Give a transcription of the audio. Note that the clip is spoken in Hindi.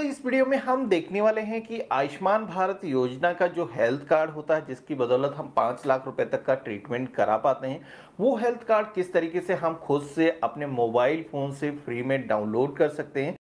दोस्तों इस वीडियो में हम देखने वाले हैं कि आयुष्मान भारत योजना का जो हेल्थ कार्ड होता है जिसकी बदौलत हम पाँच लाख रुपए तक का ट्रीटमेंट करा पाते हैं वो हेल्थ कार्ड किस तरीके से हम खुद से अपने मोबाइल फ़ोन से फ्री में डाउनलोड कर सकते हैं